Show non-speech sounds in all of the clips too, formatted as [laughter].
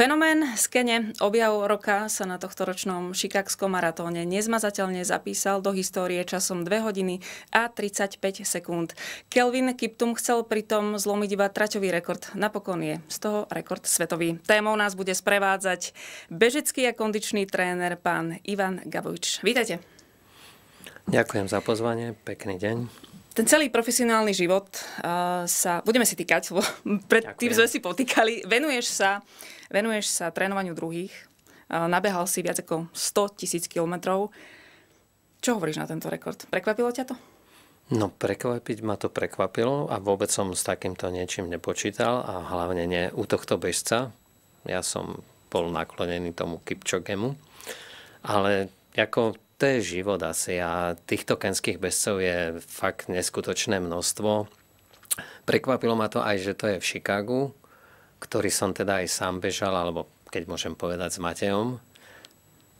Fenomén skene objav roka sa na tohto ročnom šikákskom maratóne nezmazateľne zapísal do histórie časom 2 hodiny a 35 sekúnd. Kelvin Kiptum chcel pritom zlomiť iba traťový rekord. Napokon je z toho rekord svetový. Témou nás bude sprevádzať bežecký a kondičný tréner pán Ivan Gavojč. Vítajte. Ďakujem za pozvanie, pekný deň. Ten celý profesionálny život uh, sa, budeme si týkať, lebo predtým sme si potýkali, venuješ sa, venuješ sa trénovaniu druhých, uh, nabehal si viac ako 100 tisíc kilometrov. Čo hovoríš na tento rekord? Prekvapilo ťa to? No prekvapiť ma to prekvapilo a vôbec som s takýmto niečím nepočítal a hlavne nie u tohto bežca. Ja som bol naklonený tomu Kipčogemu. Ale ako to je život asi a týchto kenských bescov je fakt neskutočné množstvo. Prekvapilo ma to aj, že to je v Chicagu, ktorý som teda aj sám bežal, alebo keď môžem povedať s Matejom.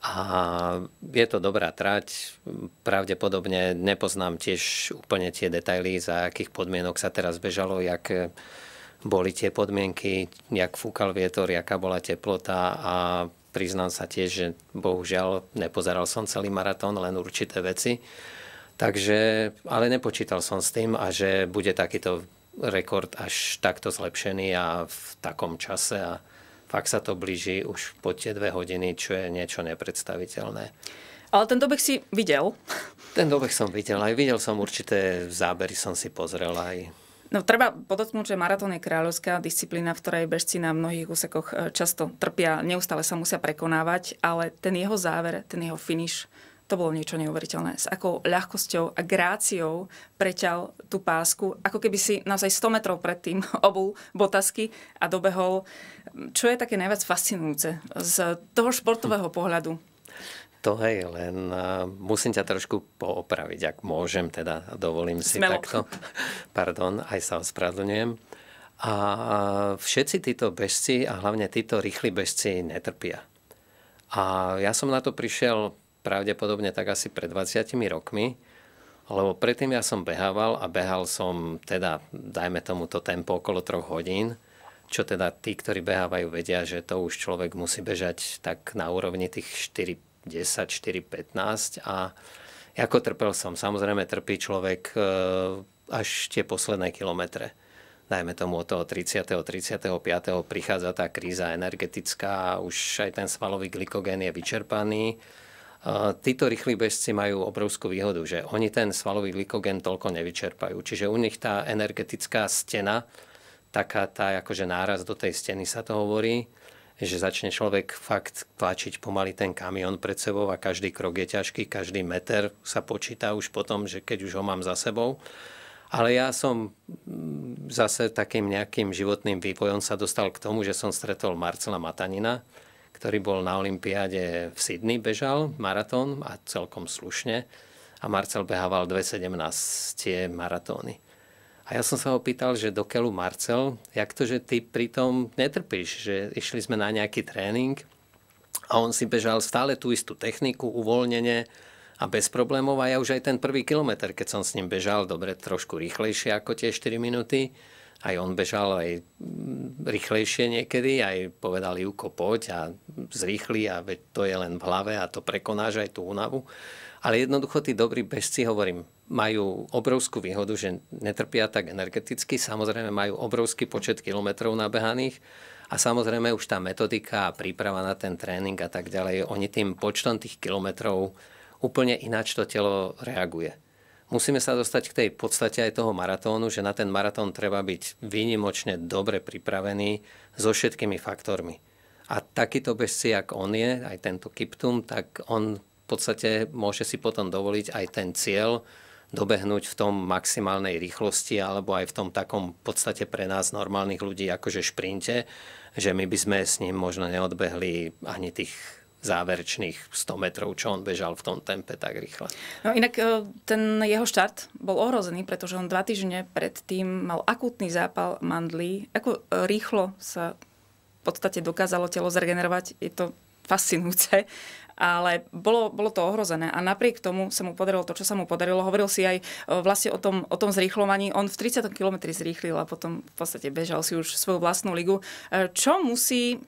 A je to dobrá trať. Pravdepodobne nepoznám tiež úplne tie detaily, za akých podmienok sa teraz bežalo, jak boli tie podmienky, jak fúkal vietor, jaká bola teplota a priznám sa tiež, že bohužiaľ nepozeral som celý maratón, len určité veci. Takže, ale nepočítal som s tým a že bude takýto rekord až takto zlepšený a v takom čase a fakt sa to blíži už po tie dve hodiny, čo je niečo nepredstaviteľné. Ale ten dobeh si videl? Ten dobeh som videl, aj videl som určité zábery, som si pozrel aj. No treba podotknúť, že maratón je kráľovská disciplína, v ktorej bežci na mnohých úsekoch e, často trpia, neustále sa musia prekonávať, ale ten jeho záver, ten jeho finish, to bolo niečo neuveriteľné. S akou ľahkosťou a gráciou preťal tú pásku, ako keby si naozaj 100 metrov predtým [laughs] obul botasky a dobehol. Čo je také najviac fascinujúce z toho športového pohľadu? To hej, len musím ťa trošku poopraviť, ak môžem, teda dovolím si Smelo. takto. [laughs] Pardon, aj sa ospravedlňujem. A všetci títo bežci a hlavne títo rýchli bežci netrpia. A ja som na to prišiel pravdepodobne tak asi pred 20 rokmi, lebo predtým ja som behával a behal som teda, dajme tomu to tempo okolo 3 hodín, čo teda tí, ktorí behávajú, vedia, že to už človek musí bežať tak na úrovni tých 4 10, 4, 15 a ako trpel som. Samozrejme trpí človek e, až tie posledné kilometre. Dajme tomu od toho 30. 35. prichádza tá kríza energetická, už aj ten svalový glykogén je vyčerpaný. E, títo rýchli bežci majú obrovskú výhodu, že oni ten svalový glykogén toľko nevyčerpajú. Čiže u nich tá energetická stena, taká tá akože náraz do tej steny sa to hovorí, že začne človek fakt tlačiť pomaly ten kamión pred sebou a každý krok je ťažký, každý meter sa počíta už potom, že keď už ho mám za sebou. Ale ja som mm, zase takým nejakým životným vývojom sa dostal k tomu, že som stretol Marcela Matanina, ktorý bol na Olympiáde v Sydney, bežal maratón a celkom slušne. A Marcel behával 2.17 tie maratóny. A ja som sa ho pýtal, že do Kelu Marcel, jak to, že ty pritom netrpíš, že išli sme na nejaký tréning a on si bežal stále tú istú techniku, uvoľnenie a bez problémov. A ja už aj ten prvý kilometr, keď som s ním bežal, dobre, trošku rýchlejšie ako tie 4 minúty, aj on bežal aj rýchlejšie niekedy, aj povedal Juko, poď a zrýchli a to je len v hlave a to prekonáš aj tú únavu. Ale jednoducho tí dobrí bežci, hovorím, majú obrovskú výhodu, že netrpia tak energeticky, samozrejme majú obrovský počet kilometrov nabehaných a samozrejme už tá metodika a príprava na ten tréning a tak ďalej, oni tým počtom tých kilometrov úplne ináč to telo reaguje. Musíme sa dostať k tej podstate aj toho maratónu, že na ten maratón treba byť výnimočne dobre pripravený so všetkými faktormi. A takýto bežci, ak on je, aj tento Kiptum, tak on v podstate môže si potom dovoliť aj ten cieľ, dobehnúť v tom maximálnej rýchlosti alebo aj v tom takom podstate pre nás normálnych ľudí akože šprinte, že my by sme s ním možno neodbehli ani tých záverečných 100 metrov, čo on bežal v tom tempe tak rýchle. No inak e, ten jeho štart bol ohrozený, pretože on dva týždne predtým mal akutný zápal mandlí. Ako e, rýchlo sa v podstate dokázalo telo zregenerovať, je to fascinujúce ale bolo, bolo to ohrozené a napriek tomu sa mu podarilo to, čo sa mu podarilo. Hovoril si aj e, vlastne o tom, o tom zrýchlovaní. On v 30 km zrýchlil a potom v podstate bežal si už svoju vlastnú ligu. E, čo musí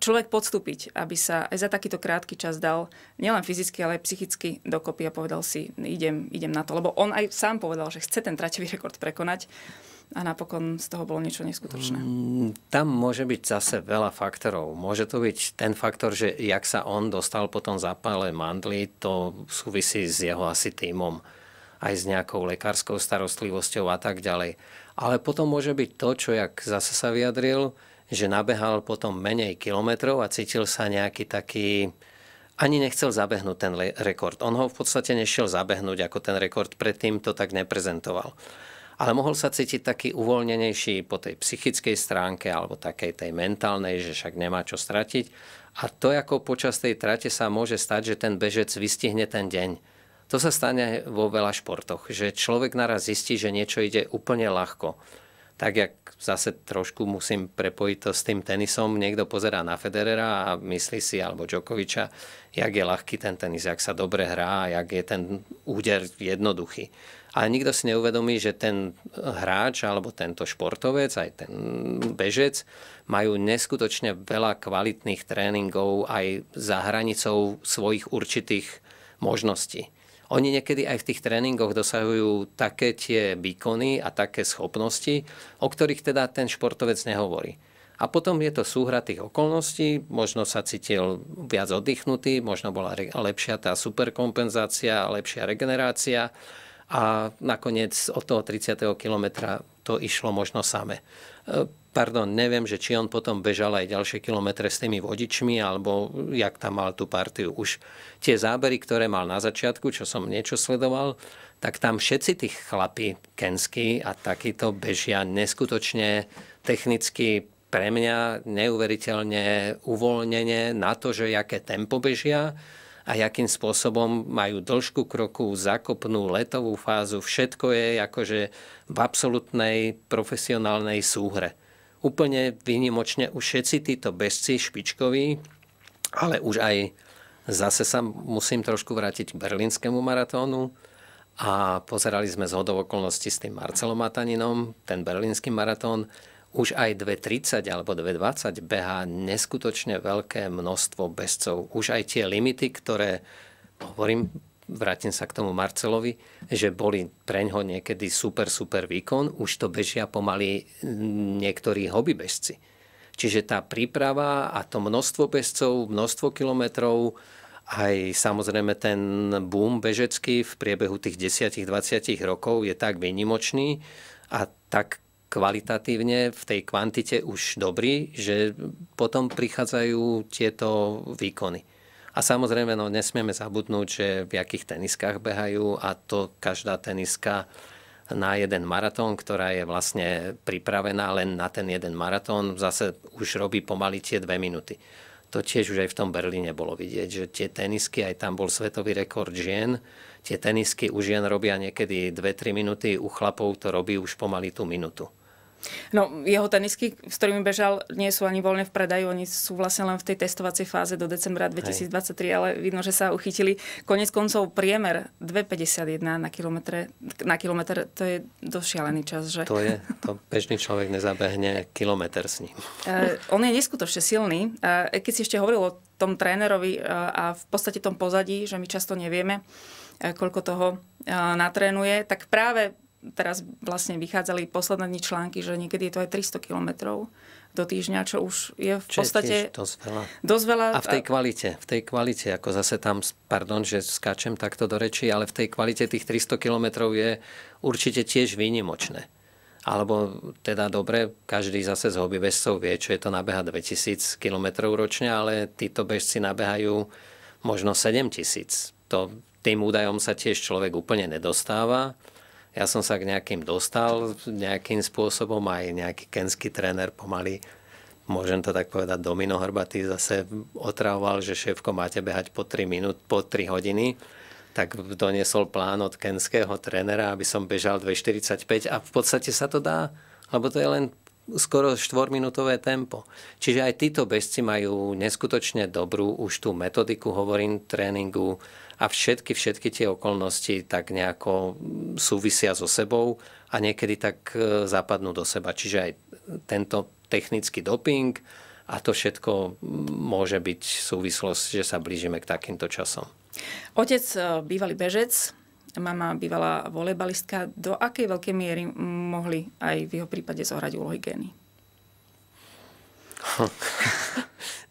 človek podstúpiť, aby sa aj za takýto krátky čas dal nielen fyzicky, ale aj psychicky dokopy a povedal si, idem, idem na to. Lebo on aj sám povedal, že chce ten traťový rekord prekonať a napokon z toho bolo niečo neskutočné. Mm, tam môže byť zase veľa faktorov. Môže to byť ten faktor, že jak sa on dostal po tom zapále mandly, to súvisí s jeho asi týmom aj s nejakou lekárskou starostlivosťou a tak ďalej. Ale potom môže byť to, čo jak zase sa vyjadril, že nabehal potom menej kilometrov a cítil sa nejaký taký, ani nechcel zabehnúť ten rekord. On ho v podstate nešiel zabehnúť, ako ten rekord predtým to tak neprezentoval ale mohol sa cítiť taký uvoľnenejší po tej psychickej stránke alebo takej tej mentálnej, že však nemá čo stratiť. A to, ako počas tej trate sa môže stať, že ten bežec vystihne ten deň. To sa stane vo veľa športoch, že človek naraz zistí, že niečo ide úplne ľahko. Tak jak zase trošku musím prepojiť to s tým tenisom, niekto pozerá na Federera a myslí si, alebo Djokoviča, jak je ľahký ten tenis, jak sa dobre hrá, jak je ten úder jednoduchý ale nikto si neuvedomí, že ten hráč alebo tento športovec, aj ten bežec majú neskutočne veľa kvalitných tréningov aj za hranicou svojich určitých možností. Oni niekedy aj v tých tréningoch dosahujú také tie výkony a také schopnosti, o ktorých teda ten športovec nehovorí. A potom je to súhra tých okolností, možno sa cítil viac oddychnutý, možno bola lepšia tá superkompenzácia, lepšia regenerácia a nakoniec od toho 30. kilometra to išlo možno same. E, pardon, neviem, že či on potom bežal aj ďalšie kilometre s tými vodičmi, alebo jak tam mal tú partiu. Už tie zábery, ktoré mal na začiatku, čo som niečo sledoval, tak tam všetci tí chlapí, kensky a takýto bežia neskutočne technicky pre mňa neuveriteľne uvoľnenie na to, že aké tempo bežia a jakým spôsobom majú dĺžku kroku, zakopnú, letovú fázu. Všetko je akože v absolútnej profesionálnej súhre. Úplne vynimočne už všetci títo bezci špičkoví, ale už aj zase sa musím trošku vrátiť k berlínskému maratónu a pozerali sme z okolností s tým Marcelom Mataninom, ten berlínsky maratón, už aj 2.30 alebo 2.20 behá neskutočne veľké množstvo bezcov. Už aj tie limity, ktoré, hovorím, vrátim sa k tomu Marcelovi, že boli preňho niekedy super, super výkon, už to bežia pomaly mm, niektorí hobbybežci. Čiže tá príprava a to množstvo bezcov, množstvo kilometrov, aj samozrejme ten boom bežecký v priebehu tých 10-20 rokov je tak vynimočný a tak kvalitatívne v tej kvantite už dobrý, že potom prichádzajú tieto výkony. A samozrejme, no, nesmieme zabudnúť, že v akých teniskách behajú a to každá teniska na jeden maratón, ktorá je vlastne pripravená len na ten jeden maratón, zase už robí pomaly tie dve minúty. To tiež už aj v tom Berlíne bolo vidieť, že tie tenisky, aj tam bol svetový rekord žien, tie tenisky u žien robia niekedy 2-3 minúty, u chlapov to robí už pomaly tú minútu. No, jeho tenisky, s ktorými bežal, nie sú ani voľne v predaju. oni sú vlastne len v tej testovacej fáze do decembra 2023, Hej. ale vidno, že sa uchytili. Konec koncov priemer 2,51 na kilometre, na kilometr, to je došialený čas, že? To je, to bežný človek nezabehne kilometr s ním. Uh, [laughs] on je neskutočne silný. Uh, keď si ešte hovoril o tom trénerovi uh, a v podstate tom pozadí, že my často nevieme, koľko toho natrénuje, tak práve teraz vlastne vychádzali posledné dni články, že niekedy je to aj 300 kilometrov do týždňa, čo už je v čo podstate... Je dosť veľa. dosť veľa. A v tej kvalite, v tej kvalite, ako zase tam, pardon, že skáčem takto do reči, ale v tej kvalite tých 300 kilometrov je určite tiež výnimočné. Alebo teda dobre, každý zase z hobby bežcov vie, čo je to nabeha 2000 km ročne, ale títo bežci nabehajú možno 7000. To, tým údajom sa tiež človek úplne nedostáva. Ja som sa k nejakým dostal, nejakým spôsobom aj nejaký kenský tréner pomaly, môžem to tak povedať, Domino Hrbatý zase otravoval, že šéfko máte behať po 3 minút, po 3 hodiny tak doniesol plán od kenského trénera, aby som bežal 2,45 a v podstate sa to dá, lebo to je len skoro štvorminútové tempo. Čiže aj títo bežci majú neskutočne dobrú už tú metodiku, hovorím, tréningu a všetky, všetky tie okolnosti tak nejako súvisia so sebou a niekedy tak e, zapadnú do seba. Čiže aj tento technický doping a to všetko môže byť súvislosť, že sa blížime k takýmto časom. Otec e, bývalý bežec, mama bývala volebalistka. do akej veľkej miery mohli aj v jeho prípade zohrať úlohy gény? [laughs]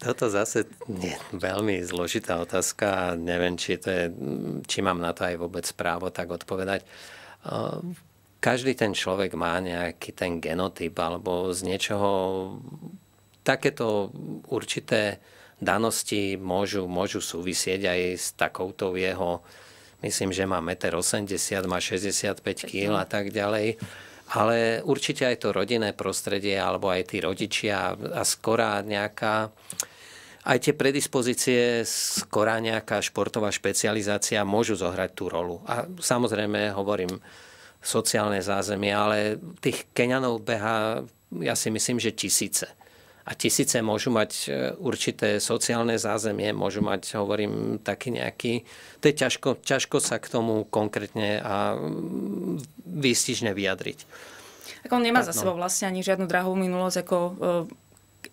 Toto zase je veľmi zložitá otázka. Neviem, či, to je, či mám na to aj vôbec právo tak odpovedať. E, každý ten človek má nejaký ten genotyp alebo z niečoho takéto určité danosti môžu, môžu súvisieť aj s takouto jeho uh, myslím, že má 1,80 m, má 65 kg no. a tak ďalej. Ale určite aj to rodinné prostredie, alebo aj tí rodičia a skorá nejaká, aj tie predispozície, skorá nejaká športová špecializácia môžu zohrať tú rolu. A samozrejme, hovorím, sociálne zázemie, ale tých Keňanov beha, ja si myslím, že tisíce a tisíce môžu mať e, určité sociálne zázemie, môžu mať, hovorím, taký nejaký... To je ťažko, ťažko sa k tomu konkrétne a mm, výstižne vyjadriť. Tak on nemá tak, za sebou vlastne ani žiadnu drahú minulosť ako e,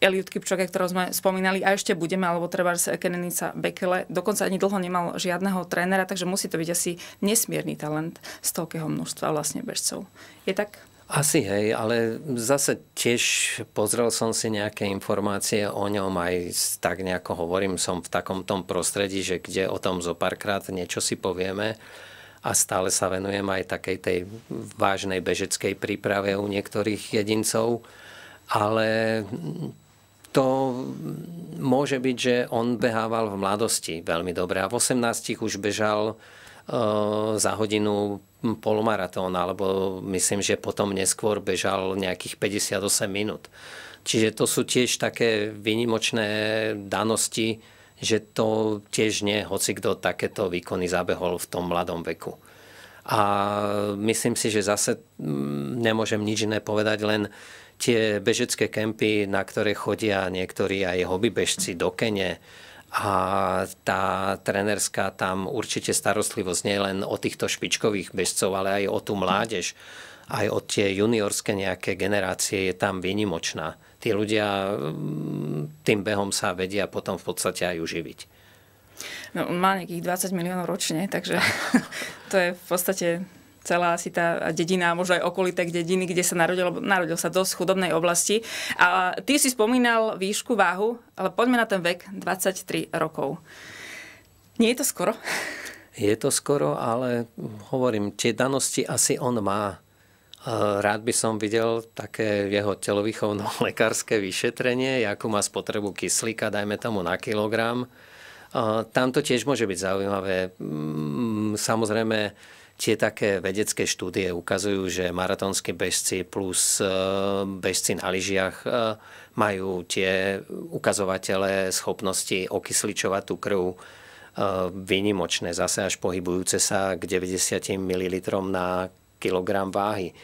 Eliud Kipčoge, ktorého sme spomínali a ešte budeme, alebo treba Kenenica Bekele, dokonca ani dlho nemal žiadneho trénera, takže musí to byť asi nesmierny talent z toľkého množstva vlastne bežcov. Je tak? Asi hej, ale zase tiež pozrel som si nejaké informácie o ňom, aj tak nejako hovorím, som v takom tom prostredí, že kde o tom zo párkrát niečo si povieme a stále sa venujem aj takej tej vážnej bežeckej príprave u niektorých jedincov, ale to môže byť, že on behával v mladosti veľmi dobre a v 18 už bežal Ehm, za hodinu polomaratón, alebo myslím, že potom neskôr bežal nejakých 58 minút. Čiže to sú tiež také výnimočné danosti, že to tiež nie hoci kto takéto výkony zabehol v tom mladom veku. A myslím si, že zase mm, nemôžem nič iné povedať, len tie bežecké kempy, na ktoré chodia niektorí aj hobbybežci do Kene, a tá trenerská tam určite starostlivosť nie len o týchto špičkových bežcov, ale aj o tú mládež, aj o tie juniorské nejaké generácie je tam výnimočná. Tí ľudia mm, tým behom sa vedia potom v podstate aj uživiť. No, má nejakých 20 miliónov ročne, takže [laughs] to je v podstate celá asi tá dedina, možno aj okolité dediny, kde sa narodil, narodil sa dosť chudobnej oblasti. A ty si spomínal výšku, váhu, ale poďme na ten vek, 23 rokov. Nie je to skoro? Je to skoro, ale hovorím, tie danosti asi on má. Rád by som videl také jeho telovýchovno-lekárske [laughs] vyšetrenie, akú má spotrebu kyslíka, dajme tomu na kilogram. Tam to tiež môže byť zaujímavé. Mm, samozrejme, tie také vedecké štúdie ukazujú, že maratónske bežci plus e, bežci na lyžiach e, majú tie ukazovatele schopnosti okysličovať tú krv e, vynimočné, zase až pohybujúce sa k 90 ml na kilogram váhy.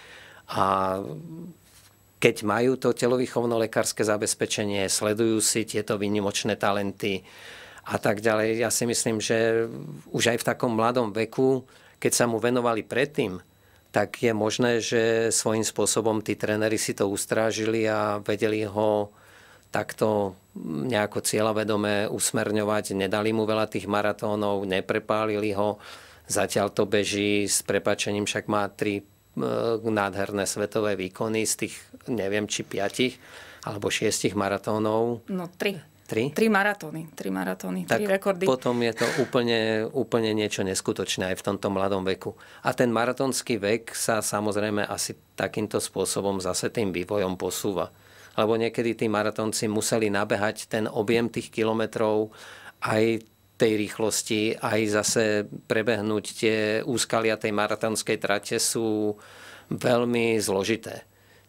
A keď majú to telovýchovno-lekárske zabezpečenie, sledujú si tieto výnimočné talenty a tak ďalej, ja si myslím, že už aj v takom mladom veku keď sa mu venovali predtým, tak je možné, že svojím spôsobom tí tréneri si to ustrážili a vedeli ho takto nejako cieľavedomé usmerňovať. Nedali mu veľa tých maratónov, neprepálili ho. Zatiaľ to beží s prepačením, však má tri e, nádherné svetové výkony z tých, neviem, či piatich alebo šiestich maratónov. No, tri. Tri? Tri maratóny. Tri maratóny, tak tri rekordy. potom je to úplne, úplne niečo neskutočné aj v tomto mladom veku. A ten maratónsky vek sa samozrejme asi takýmto spôsobom zase tým vývojom posúva. Lebo niekedy tí maratónci museli nabehať ten objem tých kilometrov aj tej rýchlosti, aj zase prebehnúť tie úskalia tej maratónskej trate sú veľmi zložité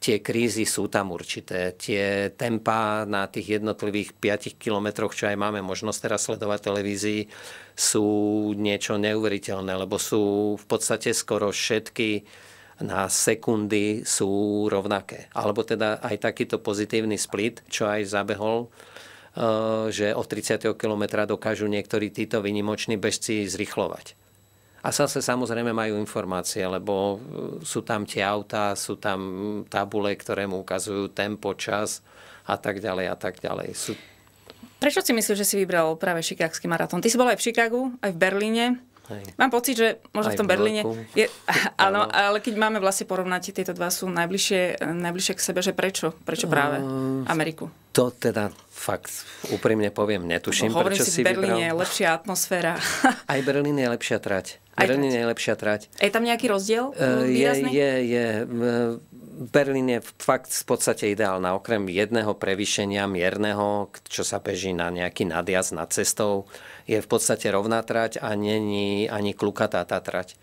tie krízy sú tam určité. Tie tempa na tých jednotlivých 5 kilometroch, čo aj máme možnosť teraz sledovať televízii, sú niečo neuveriteľné, lebo sú v podstate skoro všetky na sekundy sú rovnaké. Alebo teda aj takýto pozitívny split, čo aj zabehol, e, že od 30. kilometra dokážu niektorí títo vynimoční bežci zrychlovať. A zase samozrejme majú informácie, lebo e, sú tam tie autá, sú tam tabule, ktoré mu ukazujú tempo, čas a tak ďalej a tak ďalej. Sú... Prečo si myslíš, že si vybral práve šikákský maratón? Ty si bol aj v Chicagu, aj v Berlíne. Hej. Mám pocit, že možno Aj v tom Berlíne... Je, [laughs] áno, ale keď máme vlastne porovnať, tieto dva sú najbližšie, najbližšie k sebe, že prečo? Prečo práve ehm, Ameriku? To teda fakt úprimne poviem, netuším, no, prečo si, si Berlín vybral. je lepšia atmosféra. [laughs] Aj Berlín je lepšia trať. Aj Berlín trať. je lepšia trať. Je tam nejaký rozdiel uh, Je, je, je. Berlín je fakt v podstate ideálna, okrem jedného prevýšenia mierneho, čo sa beží na nejaký nadjazd nad cestou, je v podstate rovná trať a není ani klukatá tá trať.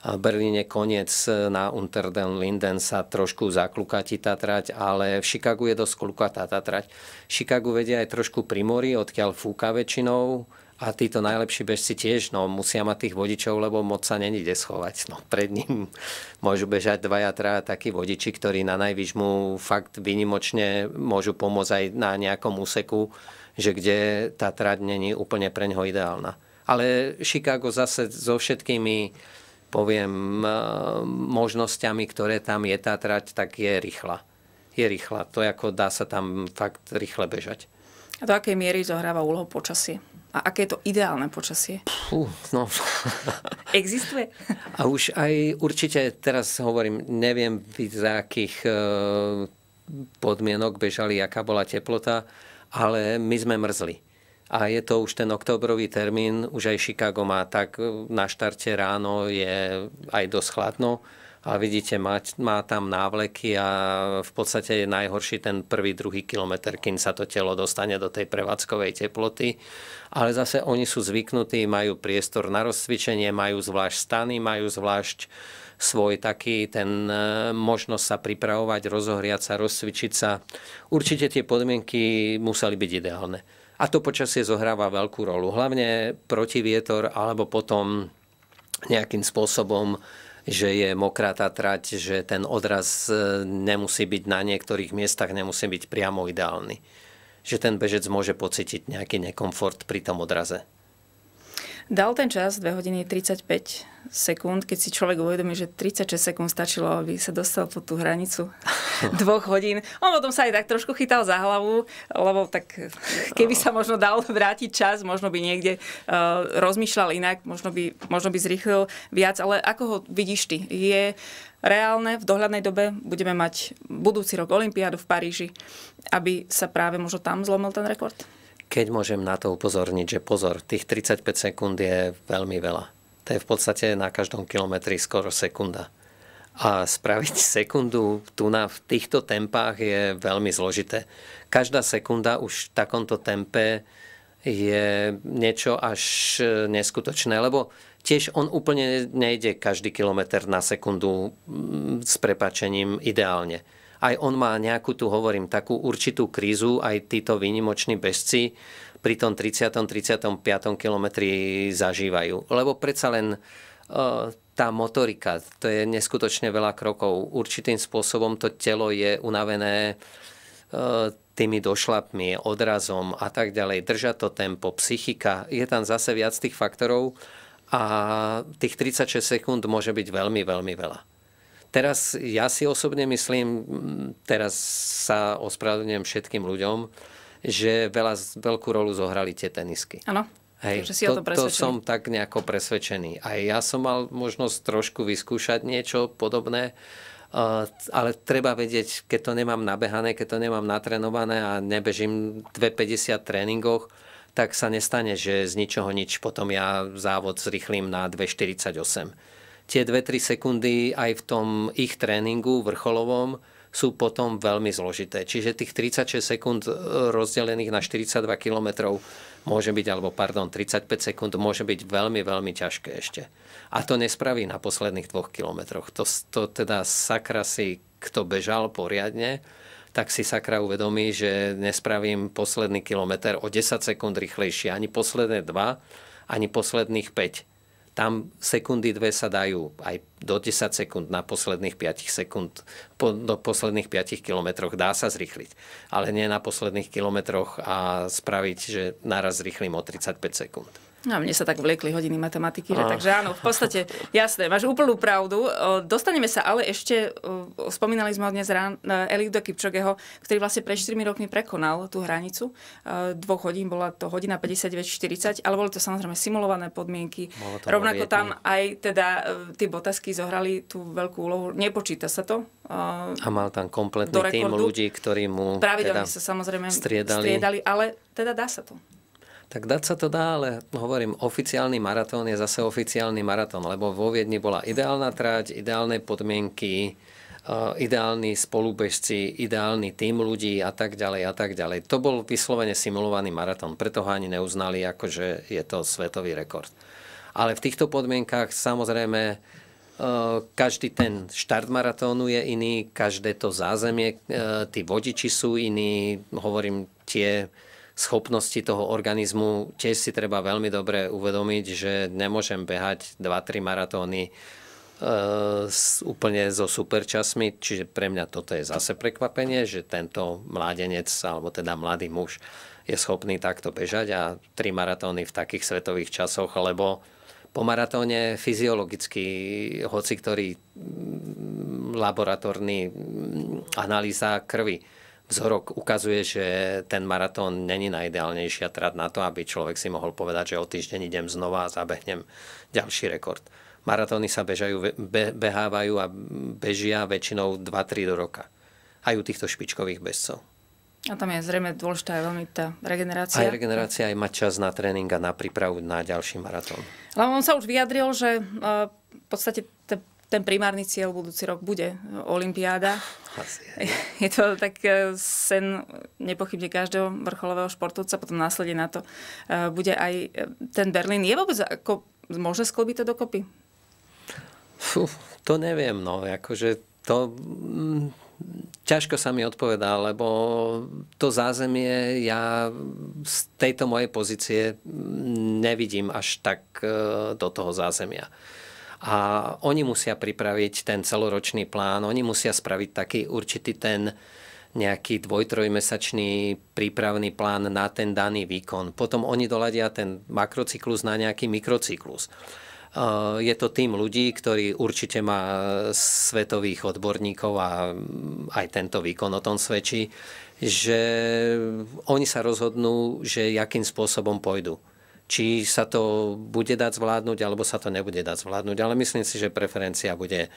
Berlíne koniec e, na Unter den Linden sa trošku zaklukatí tá trať, ale v Chicagu je dosť klukatá tá trať. Chicagu vedia aj trošku pri mori, odkiaľ fúka väčšinou a títo najlepší bežci tiež no, musia mať tých vodičov, lebo moc sa není kde schovať. No, pred ním [laughs] môžu bežať dvaja, traja takí vodiči, ktorí na najvyš mu fakt vynimočne môžu pomôcť aj na nejakom úseku, že kde tá trať není úplne pre neho ideálna. Ale Chicago zase so všetkými poviem, možnosťami, ktoré tam je tá trať, tak je rýchla. Je rýchla. To ako dá sa tam fakt rýchle bežať. A do akej miery zohráva úlohu počasie? A aké je to ideálne počasie? Pú, no. [laughs] Existuje? A už aj určite, teraz hovorím, neviem za akých e, podmienok bežali, aká bola teplota, ale my sme mrzli a je to už ten oktobrový termín, už aj Chicago má tak e, na štarte ráno je aj dosť chladno a vidíte, má, má tam návleky a v podstate je najhorší ten prvý, druhý kilometr, kým sa to telo dostane do tej prevádzkovej teploty. Ale zase oni sú zvyknutí, majú priestor na rozcvičenie, majú zvlášť stany, majú zvlášť svoj taký ten e, možnosť sa pripravovať, rozohriať sa, rozcvičiť sa. Určite tie podmienky museli byť ideálne. A to počasie zohráva veľkú rolu. Hlavne protivietor alebo potom nejakým spôsobom že je mokrá tá trať, že ten odraz e, nemusí byť na niektorých miestach, nemusí byť priamo ideálny. Že ten bežec môže pocítiť nejaký nekomfort pri tom odraze. Dal ten čas 2 hodiny 35 sekúnd, keď si človek uvedomí, že 36 sekúnd stačilo, aby sa dostal pod tú hranicu [laughs] dvoch hodín. On potom sa aj tak trošku chytal za hlavu, lebo tak keby sa možno dal vrátiť čas, možno by niekde uh, rozmýšľal inak, možno by, možno by zrýchlil viac, ale ako ho vidíš ty? Je reálne v dohľadnej dobe, budeme mať budúci rok Olympiádu v Paríži, aby sa práve možno tam zlomil ten rekord? keď môžem na to upozorniť, že pozor, tých 35 sekúnd je veľmi veľa. To je v podstate na každom kilometri skoro sekunda. A spraviť [laughs] sekundu tu na v týchto tempách je veľmi zložité. Každá sekunda už v takomto tempe je niečo až e, neskutočné, lebo tiež on úplne nejde každý kilometr na sekundu s prepačením ideálne aj on má nejakú tu, hovorím, takú určitú krízu, aj títo výnimoční bežci pri tom 30. 35. kilometri zažívajú. Lebo predsa len e, tá motorika, to je neskutočne veľa krokov. Určitým spôsobom to telo je unavené e, tými došlapmi, odrazom a tak ďalej. Drža to tempo, psychika. Je tam zase viac tých faktorov a tých 36 sekúnd môže byť veľmi, veľmi veľa. Teraz ja si osobne myslím, teraz sa ospravedlňujem všetkým ľuďom, že veľa, veľkú rolu zohrali tie tenisky. Áno. Hej, si to, to, to som tak nejako presvedčený. Aj ja som mal možnosť trošku vyskúšať niečo podobné, ale treba vedieť, keď to nemám nabehané, keď to nemám natrenované a nebežím 2,50 tréningoch, tak sa nestane, že z ničoho nič potom ja závod zrychlím na 2,48 tie 2-3 sekundy aj v tom ich tréningu vrcholovom sú potom veľmi zložité. Čiže tých 36 sekúnd e, rozdelených na 42 km môže byť, alebo pardon, 35 sekúnd môže byť veľmi, veľmi ťažké ešte. A to nespraví na posledných dvoch kilometroch. To, to teda sakra si, kto bežal poriadne, tak si sakra uvedomí, že nespravím posledný kilometr o 10 sekúnd rýchlejšie, ani posledné dva, ani posledných 5 tam sekundy dve sa dajú aj do 10 sekúnd na posledných 5 sekúnd, po, do posledných 5 kilometroch dá sa zrýchliť, ale nie na posledných kilometroch a spraviť, že naraz zrýchlim o 35 sekúnd. No, mne sa tak vliekli hodiny matematiky, že, takže áno, v podstate, jasné, máš úplnú pravdu. Dostaneme sa ale ešte, spomínali sme dnes rán, e, Eliuda Kipčogeho, ktorý vlastne pre 4 rokmi prekonal tú hranicu. E, dvoch hodín bola to hodina 59-40, ale boli to samozrejme simulované podmienky. Rovnako tam aj teda e, tie botasky zohrali tú veľkú úlohu. Nepočíta sa to. A mal tam kompletný tým ľudí, ktorí mu teda sa samozrejme striedali. striedali, ale teda dá sa to. Tak dať sa to dá, ale hovorím, oficiálny maratón je zase oficiálny maratón, lebo vo Viedni bola ideálna trať, ideálne podmienky, eh, ideálni spolubežci, ideálny tým ľudí a tak ďalej a tak ďalej. To bol vyslovene simulovaný maratón, preto ho ani neuznali, ako že je to svetový rekord. Ale v týchto podmienkach samozrejme eh, každý ten štart maratónu je iný, každé to zázemie, eh, tí vodiči sú iní, hovorím, tie schopnosti toho organizmu tiež si treba veľmi dobre uvedomiť, že nemôžem behať 2-3 maratóny e, s, úplne so superčasmi, čiže pre mňa toto je zase prekvapenie, že tento mládenec, alebo teda mladý muž je schopný takto bežať a tri maratóny v takých svetových časoch, lebo po maratóne fyziologicky, hoci ktorý laboratórny analýza krvi vzorok ukazuje, že ten maratón není najideálnejšia trať na to, aby človek si mohol povedať, že o týždeň idem znova a zabehnem ďalší rekord. Maratóny sa bežajú, be, behávajú a bežia väčšinou 2-3 do roka. Aj u týchto špičkových bezcov. A tam je zrejme dôležitá aj veľmi tá regenerácia. Aj regenerácia, aj mať čas na tréning a na prípravu na ďalší maratón. Ale on sa už vyjadril, že eh, v podstate ten primárny cieľ budúci rok bude e, Olympiáda. [laughs] Je to tak e, sen nepochybne každého vrcholového športovca, potom následne na to e, bude aj ten Berlín. Je vôbec ako, môže sklobiť to dokopy? Fú, to neviem, no, akože to... Mm, ťažko sa mi odpovedá, lebo to zázemie ja z tejto mojej pozície mm, nevidím až tak do toho zázemia a oni musia pripraviť ten celoročný plán, oni musia spraviť taký určitý ten nejaký dvojtrojmesačný prípravný plán na ten daný výkon. Potom oni doladia ten makrocyklus na nejaký mikrocyklus. E, je to tým ľudí, ktorí určite má svetových odborníkov a mm, aj tento výkon o tom svedčí, že oni sa rozhodnú, že jakým spôsobom pôjdu či sa to bude dať zvládnuť, alebo sa to nebude dať zvládnuť. Ale myslím si, že preferencia bude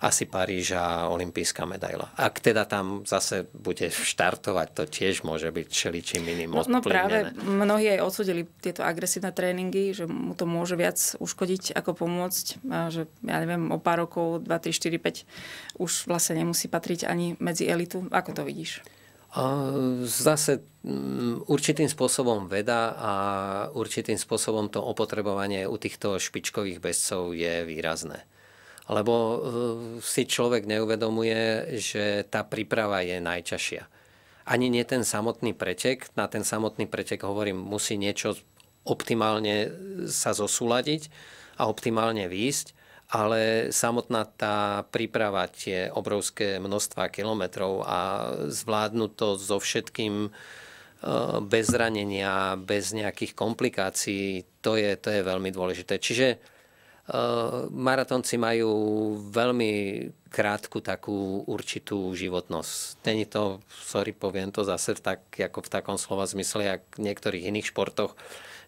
asi Paríž a olimpijská medaila. Ak teda tam zase bude štartovať, to tiež môže byť všeličím iným no, no práve mnohí aj odsudili tieto agresívne tréningy, že mu to môže viac uškodiť ako pomôcť. A že ja neviem, o pár rokov, 2, 3, 4, 5 už vlastne nemusí patriť ani medzi elitu. Ako to vidíš? Zase mm, určitým spôsobom veda a určitým spôsobom to opotrebovanie u týchto špičkových bezcov je výrazné. Lebo e, si človek neuvedomuje, že tá príprava je najťažšia. Ani nie ten samotný pretek, na ten samotný pretek hovorím, musí niečo optimálne sa zosúľadiť a optimálne výjsť, ale samotná tá príprava tie obrovské množstva kilometrov a zvládnuť to so všetkým e, bez zranenia, bez nejakých komplikácií, to je, to je veľmi dôležité. Čiže e, maratonci majú veľmi krátku takú určitú životnosť. Není to, sorry, poviem to zase tak, ako v takom slova zmysle, jak v niektorých iných športoch,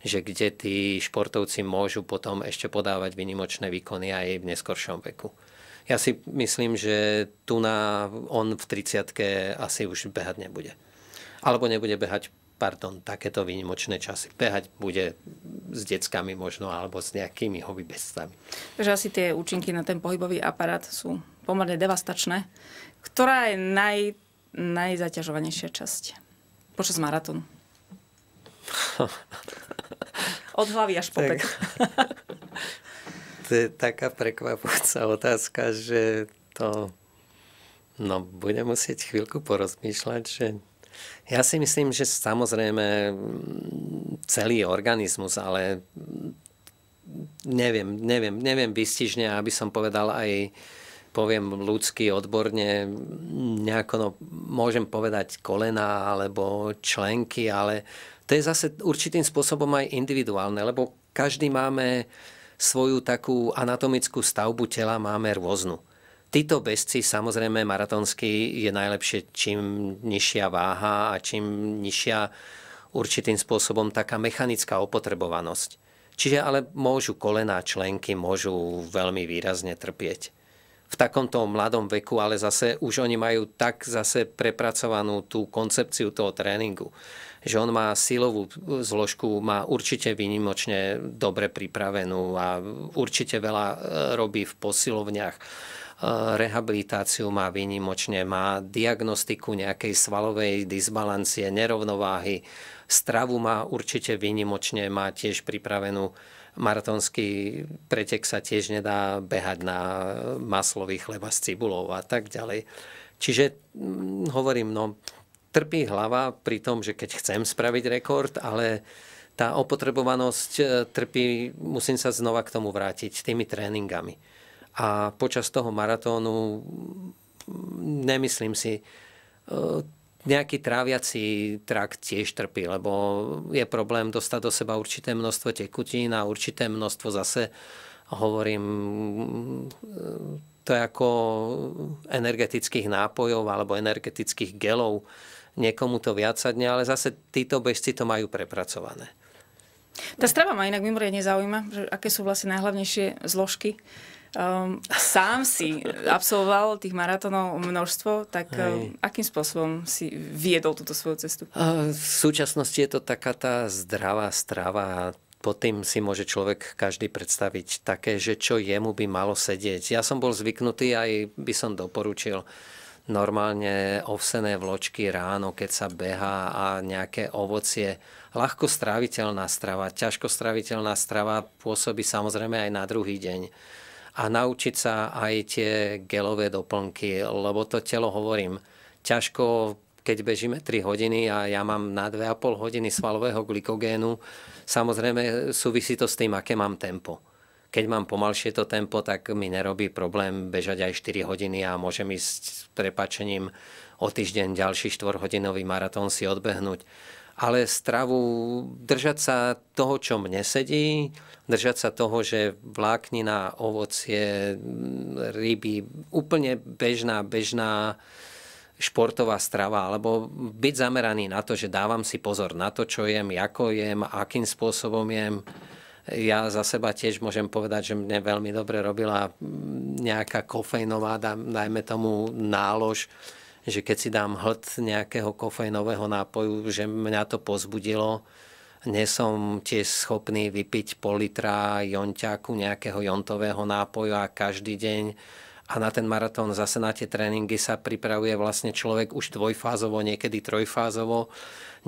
že kde tí športovci môžu potom ešte podávať vynimočné výkony aj v neskoršom veku. Ja si myslím, že tu na on v 30 asi už behať nebude. Alebo nebude behať pardon, takéto výnimočné časy. Behať bude s deckami možno alebo s nejakými hobbybestami. Takže asi tie účinky na ten pohybový aparát sú pomerne devastačné. Ktorá je naj, najzaťažovanejšia časť počas maratónu? [laughs] Od hlavy až po tak, [laughs] To je taká prekvapujúca otázka, že to... No, budem musieť chvíľku porozmýšľať, že ja si myslím, že samozrejme mm, celý organizmus, ale neviem, neviem, neviem vystižne, aby som povedal aj poviem ľudský, odborne, nejako no, môžem povedať kolena alebo členky, ale to je zase určitým spôsobom aj individuálne, lebo každý máme svoju takú anatomickú stavbu tela, máme rôznu. Títo bezci, samozrejme maratonsky je najlepšie, čím nižšia váha a čím nižšia určitým spôsobom taká mechanická opotrebovanosť. Čiže ale môžu kolená členky, môžu veľmi výrazne trpieť v takomto mladom veku, ale zase už oni majú tak zase prepracovanú tú koncepciu toho tréningu, že on má silovú zložku, má určite výnimočne dobre pripravenú a určite veľa e, robí v posilovniach e, rehabilitáciu má výnimočne, má diagnostiku nejakej svalovej disbalancie, nerovnováhy, stravu má určite výnimočne, má tiež pripravenú maratónsky pretek sa tiež nedá behať na maslový chleba s cibulou a tak ďalej. Čiže hm, hovorím, no trpí hlava pri tom, že keď chcem spraviť rekord, ale tá opotrebovanosť e, trpí, musím sa znova k tomu vrátiť, tými tréningami. A počas toho maratónu mm, nemyslím si, e, Nejaký tráviaci trakt tiež trpí, lebo je problém dostať do seba určité množstvo tekutín a určité množstvo zase, hovorím, to je ako energetických nápojov alebo energetických gelov. Niekomu to viac sadne, ale zase títo bežci to majú prepracované. Tá strava ma inak mimoriadne zaujíma, že aké sú vlastne najhlavnejšie zložky um, sám si absolvoval tých maratónov množstvo, tak Hej. Um, akým spôsobom si viedol túto svoju cestu? Uh, v súčasnosti je to taká tá zdravá strava pod tým si môže človek každý predstaviť také, že čo jemu by malo sedieť. Ja som bol zvyknutý, aj by som doporučil normálne ovsené vločky ráno, keď sa behá a nejaké ovocie. Ľahko stráviteľná strava, ťažko stráviteľná strava pôsobí samozrejme aj na druhý deň a naučiť sa aj tie gelové doplnky, lebo to telo, hovorím, ťažko, keď bežíme 3 hodiny a ja mám na 2,5 hodiny svalového glykogénu, samozrejme súvisí to s tým, aké mám tempo. Keď mám pomalšie to tempo, tak mi nerobí problém bežať aj 4 hodiny a môžem ísť s prepačením o týždeň ďalší 4-hodinový maratón si odbehnúť. Ale stravu, držať sa toho, čo mne sedí, držať sa toho, že vláknina, ovocie, ryby, úplne bežná, bežná športová strava, alebo byť zameraný na to, že dávam si pozor na to, čo jem, ako jem, akým spôsobom jem. Ja za seba tiež môžem povedať, že mne veľmi dobre robila nejaká kofeinová, dajme tomu nálož, že keď si dám hlt nejakého kofeinového nápoju, že mňa to pozbudilo, nie som tiež schopný vypiť pol litra jonťaku, nejakého jontového a každý deň. A na ten maratón zase na tie tréningy sa pripravuje vlastne človek už dvojfázovo, niekedy trojfázovo.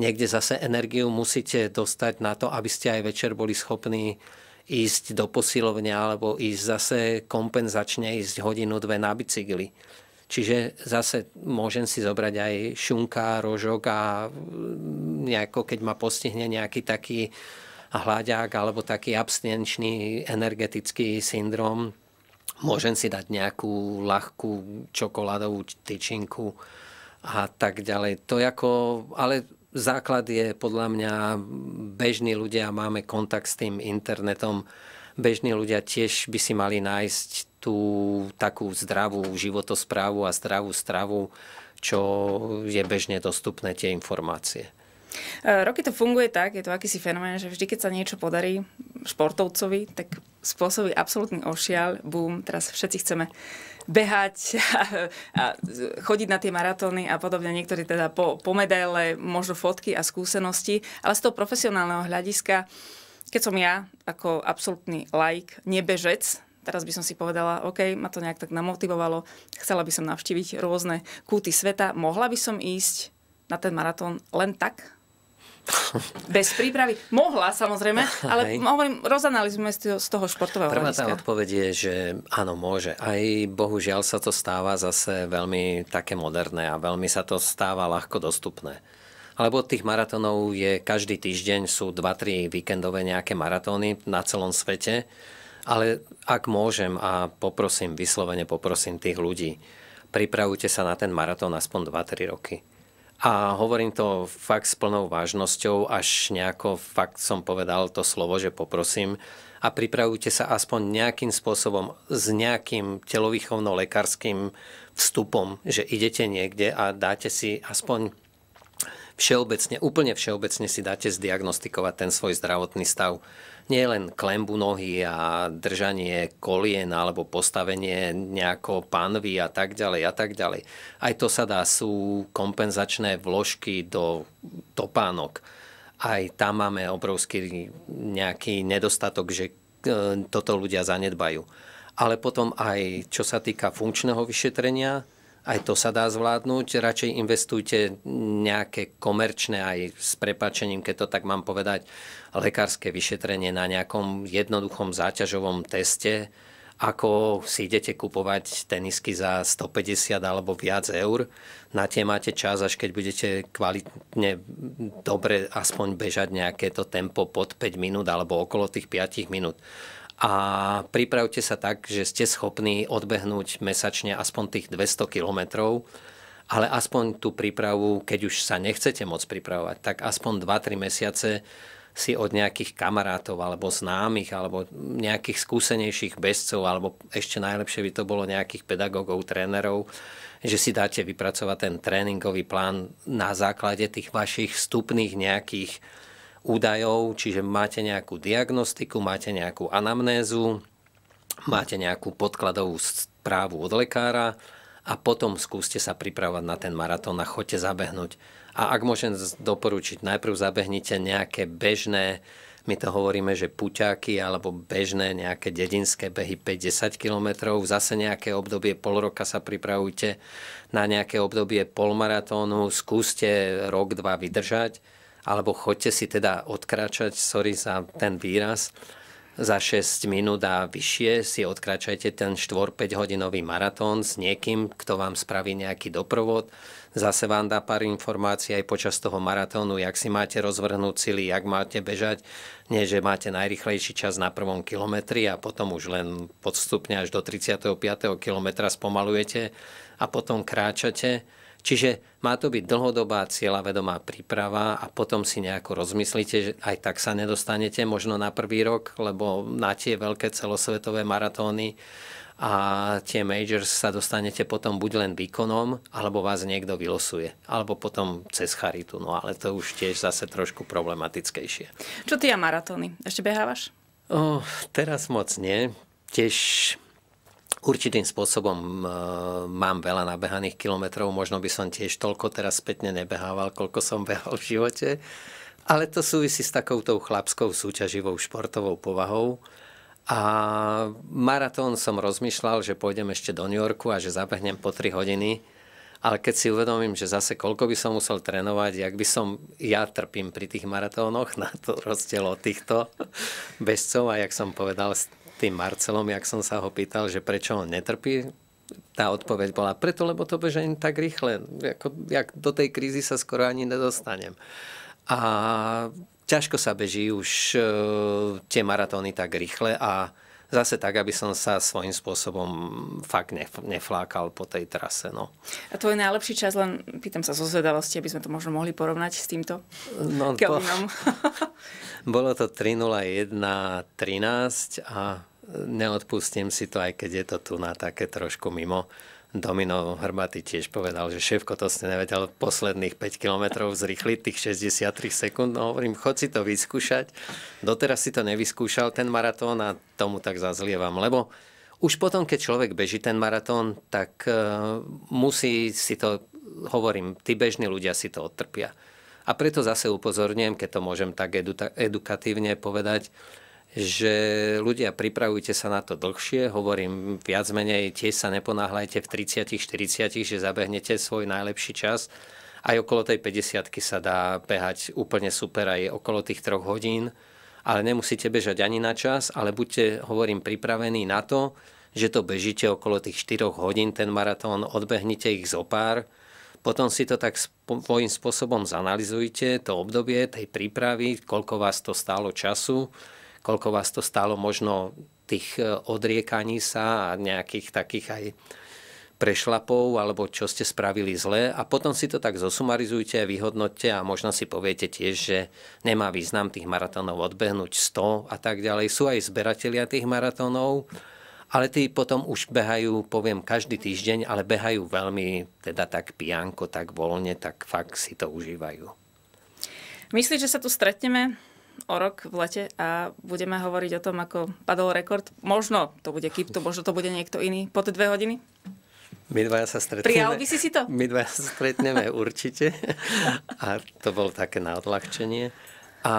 Niekde zase energiu musíte dostať na to, aby ste aj večer boli schopní ísť do posilovne alebo ísť zase kompenzačne ísť hodinu, dve na bicykli. Čiže zase môžem si zobrať aj šunka, rožok a mm, nejako, keď ma postihne nejaký taký hľadák alebo taký abstinenčný energetický syndrom, môžem si dať nejakú ľahkú čokoládovú tyčinku a tak ďalej. To ako, ale základ je podľa mňa bežní ľudia, máme kontakt s tým internetom, bežní ľudia tiež by si mali nájsť tú takú zdravú životosprávu a zdravú stravu, čo je bežne dostupné tie informácie. E, roky to funguje tak, je to akýsi fenomén, že vždy, keď sa niečo podarí športovcovi, tak spôsobí absolútny ošial, boom, teraz všetci chceme behať [laughs] a, a chodiť na tie maratóny a podobne, niektorí teda po, po medaile, možno fotky a skúsenosti, ale z toho profesionálneho hľadiska keď som ja ako absolútny like, nebežec, teraz by som si povedala, OK, ma to nejak tak namotivovalo, chcela by som navštíviť rôzne kúty sveta, mohla by som ísť na ten maratón len tak? [laughs] Bez prípravy? Mohla, samozrejme, [laughs] ale Hej. hovorím, rozanalizujeme z toho športového Prvá hľadiska. tá odpoveď je, že áno, môže. Aj bohužiaľ sa to stáva zase veľmi také moderné a veľmi sa to stáva ľahko dostupné. Alebo tých maratónov je každý týždeň, sú 2-3 víkendové nejaké maratóny na celom svete. Ale ak môžem a poprosím, vyslovene poprosím tých ľudí, pripravujte sa na ten maratón aspoň 2-3 roky. A hovorím to fakt s plnou vážnosťou, až nejako fakt som povedal to slovo, že poprosím. A pripravujte sa aspoň nejakým spôsobom s nejakým telovýchovno-lekárským vstupom, že idete niekde a dáte si aspoň všeobecne, úplne všeobecne si dáte zdiagnostikovať ten svoj zdravotný stav. Nie len klembu nohy a držanie kolien alebo postavenie nejako panvy a tak ďalej a tak ďalej. Aj to sa dá, sú kompenzačné vložky do topánok. Aj tam máme obrovský nejaký nedostatok, že e, toto ľudia zanedbajú ale potom aj čo sa týka funkčného vyšetrenia, aj to sa dá zvládnuť. Radšej investujte nejaké komerčné, aj s prepačením, keď to tak mám povedať, lekárske vyšetrenie na nejakom jednoduchom záťažovom teste, ako si idete kupovať tenisky za 150 alebo viac eur. Na tie máte čas, až keď budete kvalitne, dobre aspoň bežať nejaké to tempo pod 5 minút alebo okolo tých 5 minút a pripravte sa tak, že ste schopní odbehnúť mesačne aspoň tých 200 kilometrov, ale aspoň tú prípravu, keď už sa nechcete moc pripravovať, tak aspoň 2-3 mesiace si od nejakých kamarátov alebo známych alebo nejakých skúsenejších bezcov alebo ešte najlepšie by to bolo nejakých pedagógov, trénerov, že si dáte vypracovať ten tréningový plán na základe tých vašich vstupných nejakých údajov, čiže máte nejakú diagnostiku, máte nejakú anamnézu, máte nejakú podkladovú správu od lekára a potom skúste sa pripravovať na ten maratón a choďte zabehnúť. A ak môžem doporučiť, najprv zabehnite nejaké bežné, my to hovoríme, že puťáky alebo bežné nejaké dedinské behy 5-10 km, zase nejaké obdobie pol roka sa pripravujte na nejaké obdobie polmaratónu, skúste rok, dva vydržať alebo choďte si teda odkráčať, sorry za ten výraz, za 6 minút a vyššie si odkračajte ten 4-5 hodinový maratón s niekým, kto vám spraví nejaký doprovod. Zase vám dá pár informácií aj počas toho maratónu, jak si máte rozvrhnúť cíly, jak máte bežať. Nie, že máte najrychlejší čas na prvom kilometri a potom už len podstupne až do 35. kilometra spomalujete a potom kráčate Čiže má to byť dlhodobá cieľavedomá príprava a potom si nejako rozmyslíte, že aj tak sa nedostanete možno na prvý rok, lebo na tie veľké celosvetové maratóny a tie majors sa dostanete potom buď len výkonom, alebo vás niekto vylosuje. Alebo potom cez charitu, no ale to už tiež zase trošku problematickejšie. Čo ty a maratóny? Ešte behávaš? Oh, teraz moc nie. Tiež Určitým spôsobom e, mám veľa nabehaných kilometrov, možno by som tiež toľko teraz spätne nebehával, koľko som behal v živote, ale to súvisí s takouto chlapskou súťaživou športovou povahou. A maratón som rozmýšľal, že pôjdem ešte do New Yorku a že zabehnem po 3 hodiny, ale keď si uvedomím, že zase koľko by som musel trénovať, jak by som, ja trpím pri tých maratónoch, [laughs] na to rozdiel od týchto [laughs] bežcov a jak som povedal, tým Marcelom, jak som sa ho pýtal, že prečo on netrpí, tá odpoveď bola preto, lebo to ani tak rýchle. Ako, jak do tej krízy sa skoro ani nedostanem. A ťažko sa beží už e, tie maratóny tak rýchle a zase tak, aby som sa svojím spôsobom fakt nef- neflákal po tej trase. No. A tvoj najlepší čas, len pýtam sa zo zvedavosti, aby sme to možno mohli porovnať s týmto no, Kelvinom. Po... [laughs] Bolo to 3.01.13 a neodpustím si to, aj keď je to tu na také trošku mimo Domino Hrbatý tiež povedal, že šéfko, to ste nevedel posledných 5 kilometrov zrýchliť tých 63 sekúnd. No hovorím, chod si to vyskúšať. Doteraz si to nevyskúšal ten maratón a tomu tak zazlievam, lebo už potom, keď človek beží ten maratón, tak uh, musí si to, hovorím, tí bežní ľudia si to odtrpia. A preto zase upozorňujem, keď to môžem tak edu- edukatívne povedať, že ľudia pripravujte sa na to dlhšie, hovorím viac menej, tiež sa neponáhľajte v 30-40, že zabehnete svoj najlepší čas. Aj okolo tej 50 sa dá behať úplne super, aj okolo tých troch hodín, ale nemusíte bežať ani na čas, ale buďte, hovorím, pripravení na to, že to bežíte okolo tých 4 hodín, ten maratón, odbehnite ich zo pár, potom si to tak svojím spôsobom zanalizujte, to obdobie tej prípravy, koľko vás to stálo času, koľko vás to stálo možno tých e, odriekaní sa a nejakých takých aj prešlapov alebo čo ste spravili zle a potom si to tak zosumarizujte a vyhodnote a možno si poviete tiež, že nemá význam tých maratónov odbehnúť 100 a tak ďalej. Sú aj zberatelia tých maratónov, ale tí potom už behajú, poviem, každý týždeň, ale behajú veľmi teda tak pianko, tak voľne, tak fakt si to užívajú. Myslíš, že sa tu stretneme o rok v lete a budeme hovoriť o tom, ako padol rekord. Možno to bude Kipto, možno to bude niekto iný. Po dve hodiny? My dvaja sa stretneme. by si si to? My dvaja sa stretneme [laughs] určite. A to bolo také na odľahčenie. A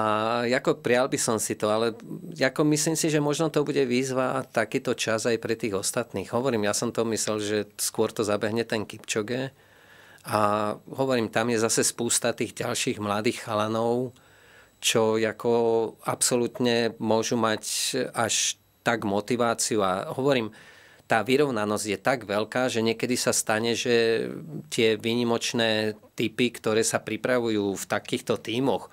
ako prial by som si to, ale ako myslím si, že možno to bude výzva takýto čas aj pre tých ostatných. Hovorím, ja som to myslel, že skôr to zabehne ten Kipčoge. A hovorím, tam je zase spústa tých ďalších mladých chalanov, čo ako absolútne môžu mať až tak motiváciu. A hovorím, tá vyrovnanosť je tak veľká, že niekedy sa stane, že tie výnimočné typy, ktoré sa pripravujú v takýchto tímoch,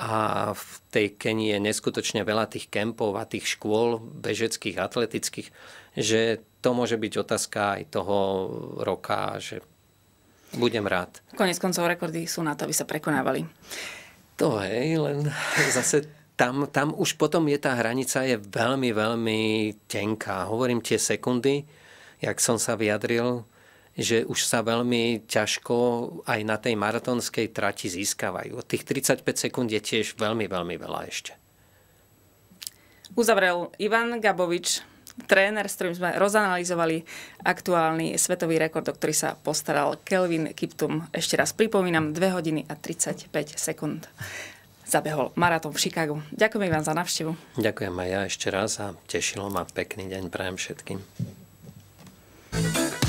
a v tej Kenii je neskutočne veľa tých kempov a tých škôl bežeckých, atletických, že to môže byť otázka aj toho roka, že budem rád. Konec koncov rekordy sú na to, aby sa prekonávali to, hej, len [laughs] zase tam, tam už potom je tá hranica je veľmi, veľmi tenká. Hovorím tie sekundy, jak som sa vyjadril, že už sa veľmi ťažko aj na tej maratonskej trati získavajú. Tých 35 sekúnd je tiež veľmi, veľmi veľa ešte. Uzavrel Ivan Gabovič tréner, s ktorým sme rozanalizovali aktuálny svetový rekord, o ktorý sa postaral Kelvin Kiptum. Ešte raz pripomínam, 2 hodiny a 35 sekúnd zabehol maratón v Chicagu. Ďakujem vám za navštevu. Ďakujem aj ja ešte raz a tešilo ma pekný deň prajem všetkým.